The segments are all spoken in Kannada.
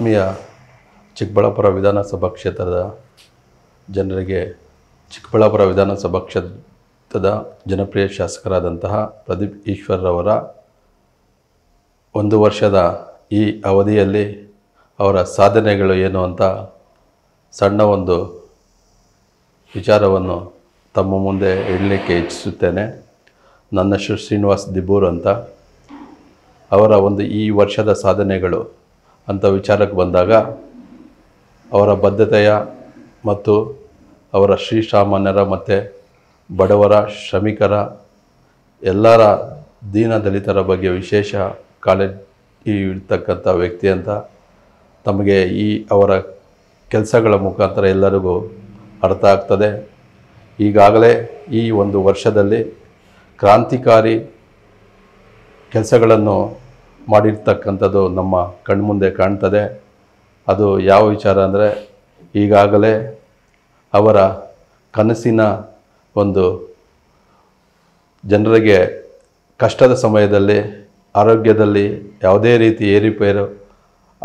ಆತ್ಮೀಯ ಚಿಕ್ಕಬಳ್ಳಾಪುರ ವಿಧಾನಸಭಾ ಕ್ಷೇತ್ರದ ಜನರಿಗೆ ಚಿಕ್ಕಬಳ್ಳಾಪುರ ವಿಧಾನಸಭಾ ಕ್ಷೇತ್ರದ ಜನಪ್ರಿಯ ಶಾಸಕರಾದಂತಹ ಪ್ರದೀಪ್ ಈಶ್ವರ್ರವರ ಒಂದು ವರ್ಷದ ಈ ಅವಧಿಯಲ್ಲಿ ಅವರ ಸಾಧನೆಗಳು ಏನು ಅಂತ ಸಣ್ಣ ಒಂದು ವಿಚಾರವನ್ನು ತಮ್ಮ ಮುಂದೆ ಇಡಲಿಕ್ಕೆ ಇಚ್ಛಿಸುತ್ತೇನೆ ನನ್ನ ಶ್ರೀನಿವಾಸ್ ದಿಬೂರ್ ಅಂತ ಅವರ ಒಂದು ಈ ವರ್ಷದ ಸಾಧನೆಗಳು ಅಂತ ವಿಚಾರಕ್ಕೆ ಬಂದಾಗ ಅವರ ಬದ್ಧತೆಯ ಮತ್ತು ಅವರ ಶ್ರೀ ಸಾಮಾನ್ಯರ ಮತ್ತು ಬಡವರ ಶ್ರಮಿಕರ ಎಲ್ಲರ ದೀನ ದಲಿತರ ಬಗ್ಗೆ ವಿಶೇಷ ಕಾಳಜಿ ಇರ್ತಕ್ಕಂಥ ವ್ಯಕ್ತಿ ಅಂತ ತಮಗೆ ಈ ಅವರ ಕೆಲಸಗಳ ಮುಖಾಂತರ ಎಲ್ಲರಿಗೂ ಅರ್ಥ ಆಗ್ತದೆ ಈಗಾಗಲೇ ಈ ಒಂದು ವರ್ಷದಲ್ಲಿ ಕ್ರಾಂತಿಕಾರಿ ಕೆಲಸಗಳನ್ನು ಮಾಡಿರ್ತಕ್ಕಂಥದ್ದು ನಮ್ಮ ಕಣ್ಮುಂದೆ ಕಾಣ್ತದೆ ಅದು ಯಾವ ವಿಚಾರ ಅಂದರೆ ಈಗಾಗಲೇ ಅವರ ಕನಸಿನ ಒಂದು ಜನರಿಗೆ ಕಷ್ಟದ ಸಮಯದಲ್ಲಿ ಆರೋಗ್ಯದಲ್ಲಿ ಯಾವುದೇ ರೀತಿ ಏರಿಪೇರು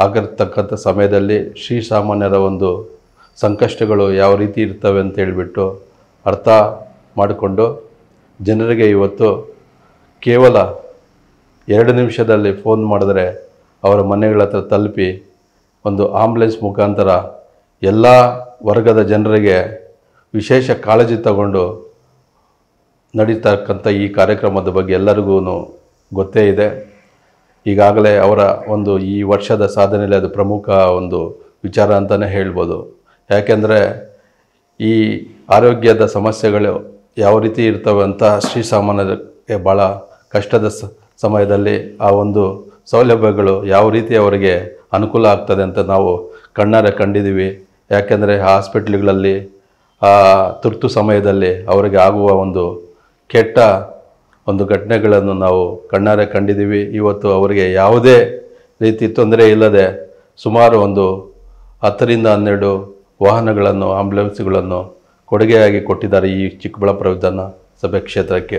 ಆಗಿರ್ತಕ್ಕಂಥ ಸಮಯದಲ್ಲಿ ಶ್ರೀಸಾಮಾನ್ಯರ ಒಂದು ಸಂಕಷ್ಟಗಳು ಯಾವ ರೀತಿ ಇರ್ತವೆ ಅಂತ ಹೇಳಿಬಿಟ್ಟು ಅರ್ಥ ಮಾಡಿಕೊಂಡು ಜನರಿಗೆ ಇವತ್ತು ಕೇವಲ ಎರಡು ನಿಮಿಷದಲ್ಲಿ ಫೋನ್ ಮಾಡಿದರೆ ಅವರ ಮನೆಗಳ ಹತ್ರ ತಲುಪಿ ಒಂದು ಆಂಬುಲೆನ್ಸ್ ಮುಖಾಂತರ ಎಲ್ಲ ವರ್ಗದ ಜನರಿಗೆ ವಿಶೇಷ ಕಾಳಜಿ ತಗೊಂಡು ನಡೀತಕ್ಕಂಥ ಈ ಕಾರ್ಯಕ್ರಮದ ಬಗ್ಗೆ ಎಲ್ಲರಿಗೂ ಗೊತ್ತೇ ಇದೆ ಈಗಾಗಲೇ ಅವರ ಒಂದು ಈ ವರ್ಷದ ಸಾಧನೆಯಲ್ಲಿ ಅದು ಪ್ರಮುಖ ಒಂದು ವಿಚಾರ ಅಂತಲೇ ಹೇಳ್ಬೋದು ಯಾಕೆಂದರೆ ಈ ಆರೋಗ್ಯದ ಸಮಸ್ಯೆಗಳು ಯಾವ ರೀತಿ ಇರ್ತವೆ ಅಂತ ಸಾಮಾನ್ಯಕ್ಕೆ ಭಾಳ ಕಷ್ಟದ ಸ ಸಮಯದಲ್ಲಿ ಆ ಒಂದು ಸೌಲಭ್ಯಗಳು ಯಾವ ರೀತಿ ಅವರಿಗೆ ಅನುಕೂಲ ಆಗ್ತದೆ ಅಂತ ನಾವು ಕಣ್ಣಾರೆ ಕಂಡಿದ್ದೀವಿ ಯಾಕೆಂದರೆ ಹಾಸ್ಪಿಟ್ಲ್ಗಳಲ್ಲಿ ಆ ತುರ್ತು ಸಮಯದಲ್ಲಿ ಅವರಿಗೆ ಆಗುವ ಒಂದು ಕೆಟ್ಟ ಒಂದು ಘಟನೆಗಳನ್ನು ನಾವು ಕಣ್ಣಾರೆ ಕಂಡಿದ್ದೀವಿ ಇವತ್ತು ಅವರಿಗೆ ಯಾವುದೇ ರೀತಿ ತೊಂದರೆ ಇಲ್ಲದೆ ಸುಮಾರು ಒಂದು ಹತ್ತರಿಂದ ಹನ್ನೆರಡು ವಾಹನಗಳನ್ನು ಆಂಬ್ಯುಲೆನ್ಸ್ಗಳನ್ನು ಕೊಡುಗೆಯಾಗಿ ಕೊಟ್ಟಿದ್ದಾರೆ ಈ ಚಿಕ್ಕಬಳ್ಳಾಪುರ ವಿಧಾನಸಭೆ ಕ್ಷೇತ್ರಕ್ಕೆ